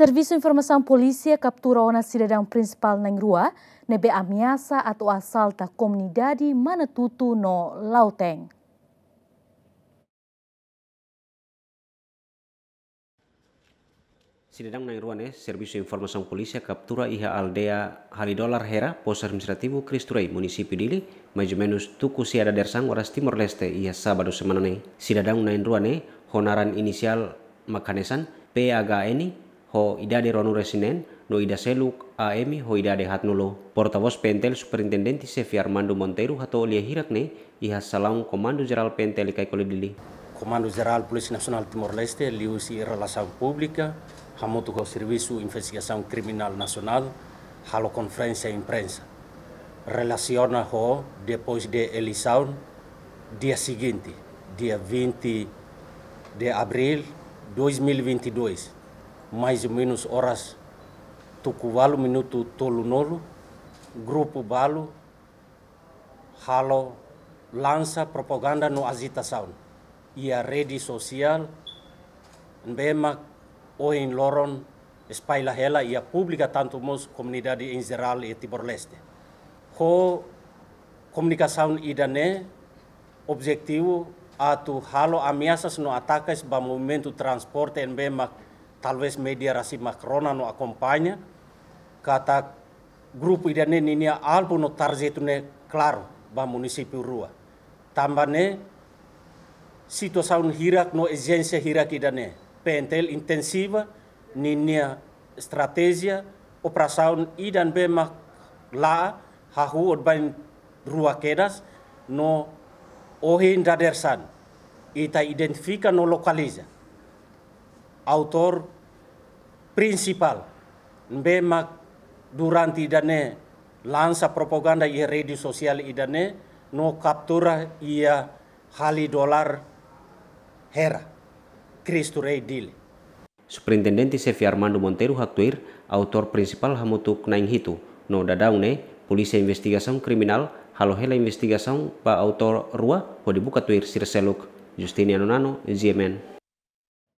Serviço Informação Polícia capturou na cidadão principal na rua nebe ameaça atau assalta comunidade Manatutu no Lauteng. Sidang na rua ne Serviço Polisi Polícia captura iha aldea Halidolar Hera, posto administrativo Cristurei, município de Ili, mais tuku siada dersang oras Timor-Leste iha sábado semana Sidang Sidadang na honaran inisial Makanesan, PHN ho de ronu resinen no ida seluk AMI, ho idade hatnulo. Portavoz Pentel Superintendente Sefi Armando Monteiro hato hirak hirakne iha salam Komando Jeral Pentel kai kolidili. Komando Jeral Polisi Nasional Timor-Leste, Liusi e publika, hamutu Ramoto com kriminal nasional, Halo konferensi Imprensa. Relaciona ho depois de eleição, dia seguinte, dia 20 de abril 2022 mais ou menos horas tuku walu minutu tolu nolu, grupo balu, halo lança propaganda no agitação e a rede social bema ou em Loron espalha ela e a pública tanto mos comunidade em geral e Timor-Leste. Ho comunicação idane objetivo atu halo ameaças no ataques ba movimento transporte em bema talvez media rasi makrona no acompanha kata grupo ida ne ninia alpo no tarjeto ne claro ba município rua tamba ne situação hirak no exigência hirak ida ne pentel intensiva ninia estratégia operação idan be ma la hahu odbain rua kedas no ohin dadersan ita identifika no localiza autor principal mbe mak durante idane lansa propaganda i sosial sosial idane no captura ia hali dolar hera Kristu rei dile Superintendente Sefi Armando tuir, Hatuir, autor principal hamutuk naing hitu, no dadaune, polisi investigasi kriminal halo hela investigação pa autor rua, pode buka tuir sirseluk, Justiniano Nano, Ziemen.